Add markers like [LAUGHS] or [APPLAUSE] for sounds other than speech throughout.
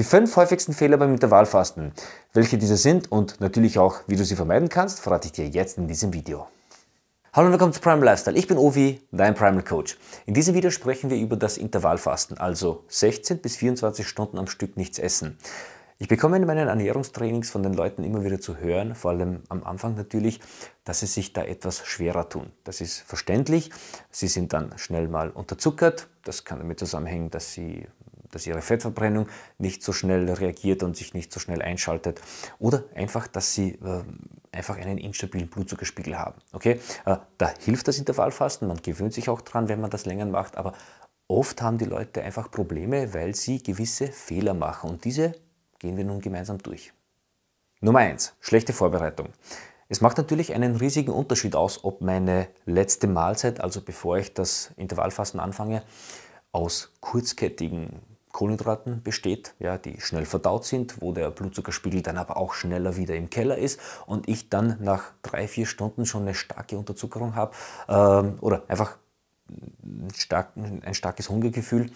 Die fünf häufigsten Fehler beim Intervallfasten. Welche diese sind und natürlich auch, wie du sie vermeiden kannst, verrate ich dir jetzt in diesem Video. Hallo und willkommen zu Primal Lifestyle. Ich bin Ovi, dein Primal Coach. In diesem Video sprechen wir über das Intervallfasten, also 16 bis 24 Stunden am Stück nichts essen. Ich bekomme in meinen Ernährungstrainings von den Leuten immer wieder zu hören, vor allem am Anfang natürlich, dass sie sich da etwas schwerer tun. Das ist verständlich. Sie sind dann schnell mal unterzuckert. Das kann damit zusammenhängen, dass sie dass ihre Fettverbrennung nicht so schnell reagiert und sich nicht so schnell einschaltet. Oder einfach, dass sie äh, einfach einen instabilen Blutzuckerspiegel haben. Okay? Äh, da hilft das Intervallfasten, man gewöhnt sich auch dran, wenn man das länger macht, aber oft haben die Leute einfach Probleme, weil sie gewisse Fehler machen. Und diese gehen wir nun gemeinsam durch. Nummer 1. Schlechte Vorbereitung. Es macht natürlich einen riesigen Unterschied aus, ob meine letzte Mahlzeit, also bevor ich das Intervallfasten anfange, aus kurzkettigen Kohlenhydraten besteht, ja, die schnell verdaut sind, wo der Blutzuckerspiegel dann aber auch schneller wieder im Keller ist und ich dann nach drei, vier Stunden schon eine starke Unterzuckerung habe ähm, oder einfach stark, ein starkes Hungergefühl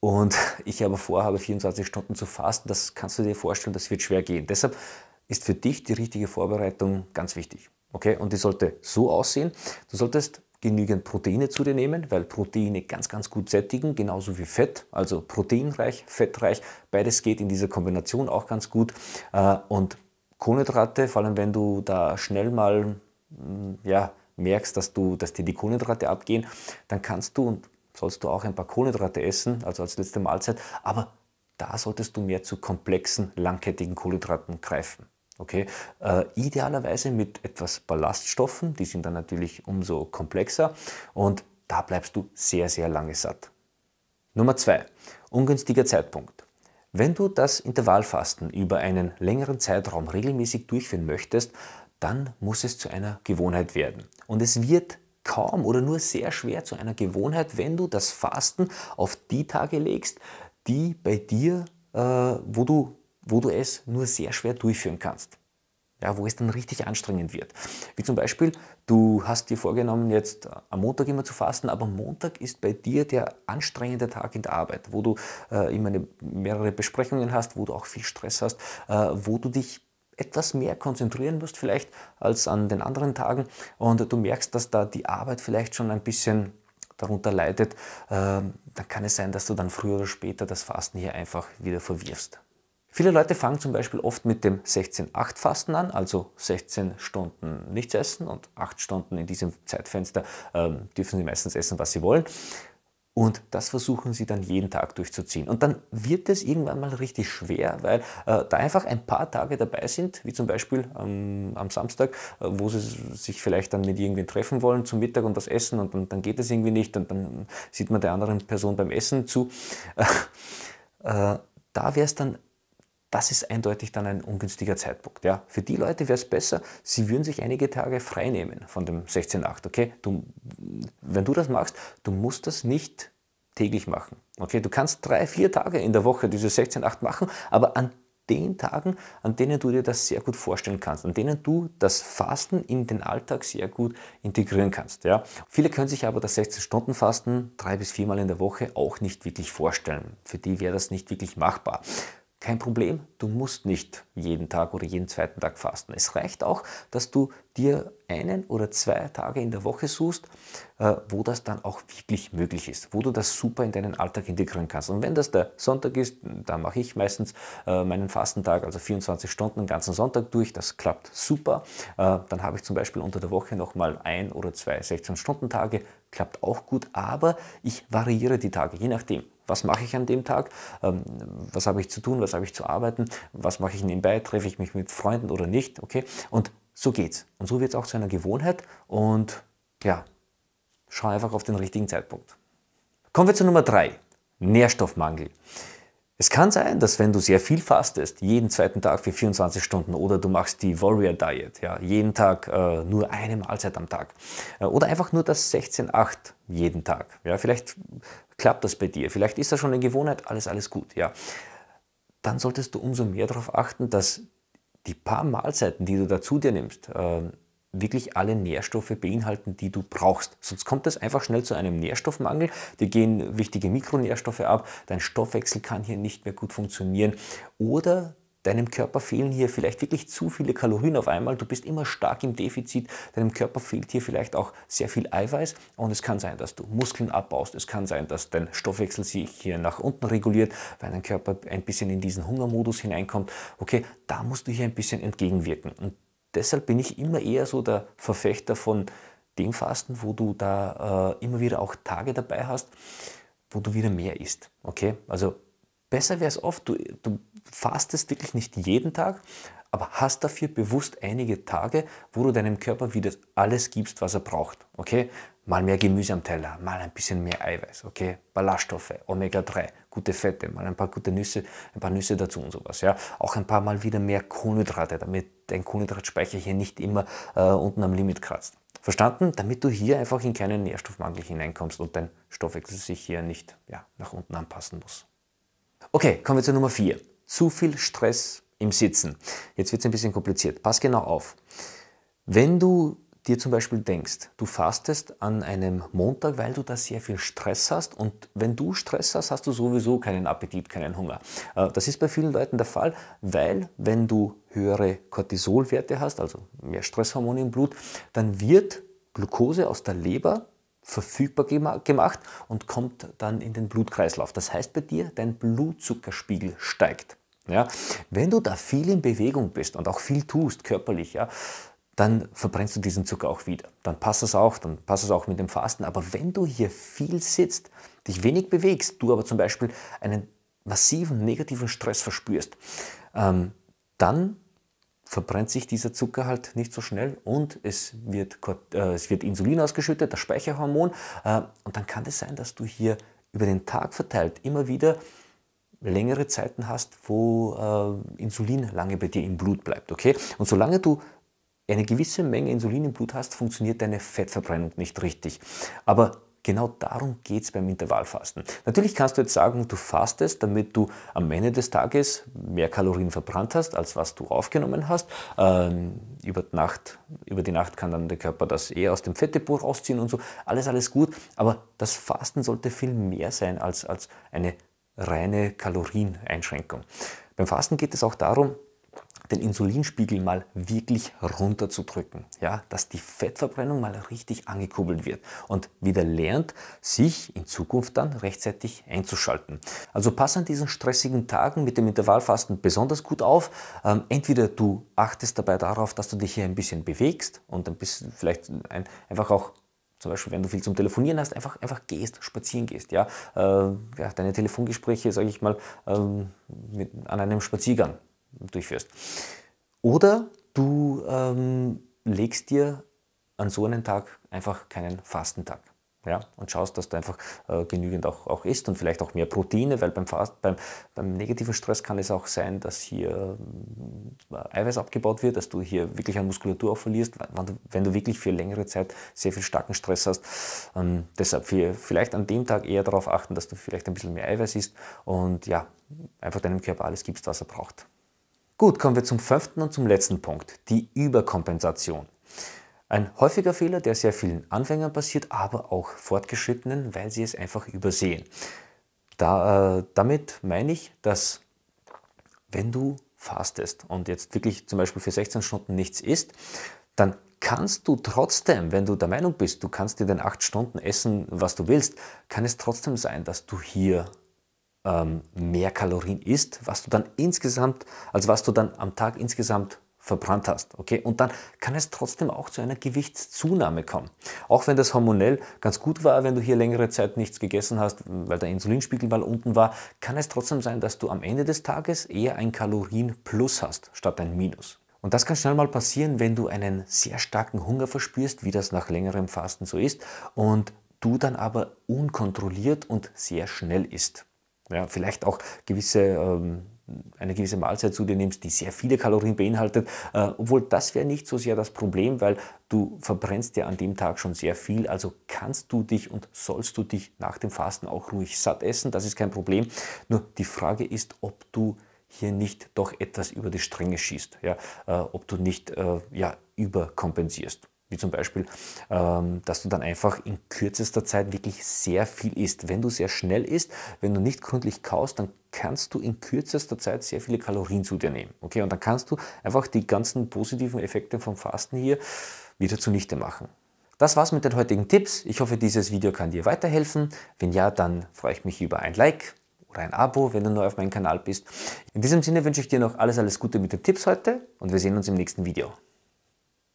und ich aber vorhabe, 24 Stunden zu fasten, das kannst du dir vorstellen, das wird schwer gehen. Deshalb ist für dich die richtige Vorbereitung ganz wichtig. Okay, und die sollte so aussehen. Du solltest genügend Proteine zu dir nehmen, weil Proteine ganz, ganz gut sättigen, genauso wie Fett, also proteinreich, fettreich. Beides geht in dieser Kombination auch ganz gut. Äh, und Kohlenhydrate, vor allem wenn du da schnell mal hm, ja, merkst, dass, du, dass dir die Kohlenhydrate abgehen, dann kannst du und sollst du auch ein paar Kohlenhydrate essen, also als letzte Mahlzeit. Aber da solltest du mehr zu komplexen, langkettigen Kohlenhydraten greifen. Okay? Äh, idealerweise mit etwas Ballaststoffen, die sind dann natürlich umso komplexer und da bleibst du sehr, sehr lange satt. Nummer zwei, ungünstiger Zeitpunkt. Wenn du das Intervallfasten über einen längeren Zeitraum regelmäßig durchführen möchtest, dann muss es zu einer Gewohnheit werden. Und es wird kaum oder nur sehr schwer zu einer Gewohnheit, wenn du das Fasten auf die Tage legst, die bei dir, äh, wo du wo du es nur sehr schwer durchführen kannst. Ja, wo es dann richtig anstrengend wird. Wie zum Beispiel, du hast dir vorgenommen, jetzt äh, am Montag immer zu fasten, aber Montag ist bei dir der anstrengende Tag in der Arbeit, wo du äh, immer eine, mehrere Besprechungen hast, wo du auch viel Stress hast, äh, wo du dich etwas mehr konzentrieren musst vielleicht als an den anderen Tagen und du merkst, dass da die Arbeit vielleicht schon ein bisschen darunter leidet, äh, dann kann es sein, dass du dann früher oder später das Fasten hier einfach wieder verwirfst. Viele Leute fangen zum Beispiel oft mit dem 16-8-Fasten an, also 16 Stunden nichts essen und 8 Stunden in diesem Zeitfenster ähm, dürfen sie meistens essen, was sie wollen. Und das versuchen sie dann jeden Tag durchzuziehen. Und dann wird es irgendwann mal richtig schwer, weil äh, da einfach ein paar Tage dabei sind, wie zum Beispiel ähm, am Samstag, äh, wo sie sich vielleicht dann mit irgendwen treffen wollen zum Mittag und was essen und, und dann geht es irgendwie nicht und dann sieht man der anderen Person beim Essen zu. [LAUGHS] Äh, äh, da wäre es dann das ist eindeutig dann ein ungünstiger Zeitpunkt. Ja. Für die Leute wäre es besser, sie würden sich einige Tage frei nehmen von dem 16.8. Okay? Du, wenn du das machst, du musst das nicht täglich machen. Okay? Du kannst drei, vier Tage in der Woche diese 16.8 machen, aber an den Tagen, an denen du dir das sehr gut vorstellen kannst, an denen du das Fasten in den Alltag sehr gut integrieren kannst. Ja? Viele können sich aber das 16-Stunden-Fasten drei bis viermal in der Woche auch nicht wirklich vorstellen. Für die wäre das nicht wirklich machbar. Kein Problem, du musst nicht jeden Tag oder jeden zweiten Tag fasten. Es reicht auch, dass du dir einen oder zwei Tage in der Woche suchst, äh, wo das dann auch wirklich möglich ist, wo du das super in deinen Alltag integrieren kannst. Und wenn das der Sonntag ist, dann mache ich meistens äh, meinen Fastentag, also 24 Stunden den ganzen Sonntag durch. Das klappt super. Äh, dann habe ich zum Beispiel unter der Woche nochmal ein oder zwei 16-Stunden-Tage klappt auch gut, aber ich variiere die Tage, je nachdem. Was mache ich an dem Tag? Ähm, was habe ich zu tun? Was habe ich zu arbeiten? Was mache ich nebenbei? Treffe ich mich mit Freunden oder nicht? Okay, und so geht's. Und so wird es auch zu einer Gewohnheit und ja, schau einfach auf den richtigen Zeitpunkt. Kommen wir zu Nummer drei: Nährstoffmangel. Es kann sein, dass wenn du sehr viel fastest, jeden zweiten Tag für 24 Stunden oder du machst die Warrior Diet, ja, jeden Tag äh, nur eine Mahlzeit am Tag äh, oder einfach nur das 16-8 jeden Tag. Ja, vielleicht klappt das bei dir, vielleicht ist das schon eine Gewohnheit, alles, alles gut. Ja. Dann solltest du umso mehr darauf achten, dass die paar Mahlzeiten, die du dazu dir nimmst, äh, wirklich alle Nährstoffe beinhalten, die du brauchst. Sonst kommt es einfach schnell zu einem Nährstoffmangel. Dir gehen wichtige Mikronährstoffe ab, dein Stoffwechsel kann hier nicht mehr gut funktionieren oder Deinem Körper fehlen hier vielleicht wirklich zu viele Kalorien auf einmal. Du bist immer stark im Defizit. Deinem Körper fehlt hier vielleicht auch sehr viel Eiweiß. Und es kann sein, dass du Muskeln abbaust. Es kann sein, dass dein Stoffwechsel sich hier nach unten reguliert, weil dein Körper ein bisschen in diesen Hungermodus hineinkommt. Okay, da musst du hier ein bisschen entgegenwirken. Und deshalb bin ich immer eher so der Verfechter von dem Fasten, wo du da äh, immer wieder auch Tage dabei hast, wo du wieder mehr isst. Okay? Also besser wäre es oft, du, du fastest wirklich nicht jeden Tag, aber hast dafür bewusst einige Tage, wo du deinem Körper wieder alles gibst, was er braucht. Okay? mal mehr Gemüse am Teller, mal ein bisschen mehr Eiweiß, okay? Ballaststoffe, Omega-3, gute Fette, mal ein paar gute Nüsse, ein paar Nüsse dazu und sowas, ja? Auch ein paar Mal wieder mehr Kohlenhydrate, damit dein Kohlenhydratspeicher hier nicht immer äh, unten am Limit kratzt. Verstanden? Damit du hier einfach in keinen Nährstoffmangel hineinkommst und dein Stoffwechsel sich hier nicht ja, nach unten anpassen muss. Okay, kommen wir zur Nummer 4. Zu viel Stress im Sitzen. Jetzt wird es ein bisschen kompliziert. Pass genau auf. Wenn du dir zum Beispiel denkst, du fastest an einem Montag, weil du da sehr viel Stress hast und wenn du Stress hast, hast du sowieso keinen Appetit, keinen Hunger. Äh, das ist bei vielen Leuten der Fall, weil wenn du höhere Cortisolwerte hast, also mehr Stresshormone im Blut, dann wird Glucose aus der Leber verfügbar gemacht und kommt dann in den Blutkreislauf. Das heißt bei dir, dein Blutzuckerspiegel steigt. Ja, wenn du da viel in Bewegung bist und auch viel tust körperlich, ja, dann verbrennst du diesen Zucker auch wieder. Dann passt es auch, dann passt es auch mit dem Fasten. Aber wenn du hier viel sitzt, dich wenig bewegst, du aber zum Beispiel einen massiven negativen Stress verspürst, ähm, dann verbrennt sich dieser Zucker halt nicht so schnell und es wird, äh, es wird Insulin ausgeschüttet, das Speicherhormon. Äh, und dann kann es sein, dass du hier über den Tag verteilt immer wieder längere Zeiten hast, wo äh, Insulin lange bei dir im Blut bleibt. Okay? Und solange du eine gewisse Menge Insulin im Blut hast, funktioniert deine Fettverbrennung nicht richtig. Aber Genau darum geht es beim Intervallfasten. Natürlich kannst du jetzt sagen, du fastest, damit du am Ende des Tages mehr Kalorien verbrannt hast, als was du aufgenommen hast. Ähm, über, die Nacht, über die Nacht kann dann der Körper das eher aus dem Fettdepot rausziehen und so. Alles, alles gut. Aber das Fasten sollte viel mehr sein als, als eine reine Kalorieneinschränkung. Beim Fasten geht es auch darum, den Insulinspiegel mal wirklich runterzudrücken, ja, dass die Fettverbrennung mal richtig angekurbelt wird und wieder lernt, sich in Zukunft dann rechtzeitig einzuschalten. Also pass an diesen stressigen Tagen mit dem Intervallfasten besonders gut auf. Ähm, entweder du achtest dabei darauf, dass du dich hier ein bisschen bewegst und ein bisschen vielleicht ein, einfach auch zum Beispiel, wenn du viel zum Telefonieren hast, einfach, einfach gehst, spazieren gehst. Ja? Äh, ja deine Telefongespräche, sage ich mal, ähm, mit, an einem Spaziergang durchführst. Oder du ähm, legst dir an so einem Tag einfach keinen Fastentag. Ja, und schaust, dass du einfach äh, genügend auch, auch isst und vielleicht auch mehr Proteine, weil beim, Fast, beim, beim negativen Stress kann es auch sein, dass hier äh, Eiweiß abgebaut wird, dass du hier wirklich an Muskulatur auch verlierst, wenn du, wenn du wirklich für längere Zeit sehr viel starken Stress hast. Ähm, deshalb für, vielleicht an dem Tag eher darauf achten, dass du vielleicht ein bisschen mehr Eiweiß isst und ja, einfach deinem Körper alles gibst, was er braucht. Gut, kommen wir zum fünften und zum letzten Punkt, die Überkompensation. Ein häufiger Fehler, der sehr vielen Anfängern passiert, aber auch Fortgeschrittenen, weil sie es einfach übersehen. Da, äh, damit meine ich, dass wenn du fastest und jetzt wirklich zum Beispiel für 16 Stunden nichts isst, dann kannst du trotzdem, wenn du der Meinung bist, du kannst dir den 8 Stunden essen, was du willst, kann es trotzdem sein, dass du hier ähm, mehr Kalorien isst, was du dann insgesamt, also was du dann am Tag insgesamt verbrannt hast. Okay? Und dann kann es trotzdem auch zu einer Gewichtszunahme kommen. Auch wenn das hormonell ganz gut war, wenn du hier längere Zeit nichts gegessen hast, weil der Insulinspiegel mal unten war, kann es trotzdem sein, dass du am Ende des Tages eher ein Kalorienplus hast statt ein Minus. Und das kann schnell mal passieren, wenn du einen sehr starken Hunger verspürst, wie das nach längerem Fasten so ist, und du dann aber unkontrolliert und sehr schnell isst. Ja, vielleicht auch gewisse, ähm, eine gewisse Mahlzeit zu dir nimmst, die sehr viele Kalorien beinhaltet. Äh, obwohl das wäre nicht so sehr das Problem, weil du verbrennst ja an dem Tag schon sehr viel. Also kannst du dich und sollst du dich nach dem Fasten auch ruhig satt essen. Das ist kein Problem. Nur die Frage ist, ob du hier nicht doch etwas über die Stränge schießt, ja, äh, ob du nicht äh, ja, überkompensierst wie zum Beispiel, ähm, dass du dann einfach in kürzester Zeit wirklich sehr viel isst. Wenn du sehr schnell isst, wenn du nicht gründlich kaust, dann kannst du in kürzester Zeit sehr viele Kalorien zu dir nehmen. Okay, und dann kannst du einfach die ganzen positiven Effekte vom Fasten hier wieder zunichte machen. Das war's mit den heutigen Tipps. Ich hoffe, dieses Video kann dir weiterhelfen. Wenn ja, dann freue ich mich über ein Like oder ein Abo, wenn du neu auf meinem Kanal bist. In diesem Sinne wünsche ich dir noch alles, alles Gute mit den Tipps heute und wir sehen uns im nächsten Video.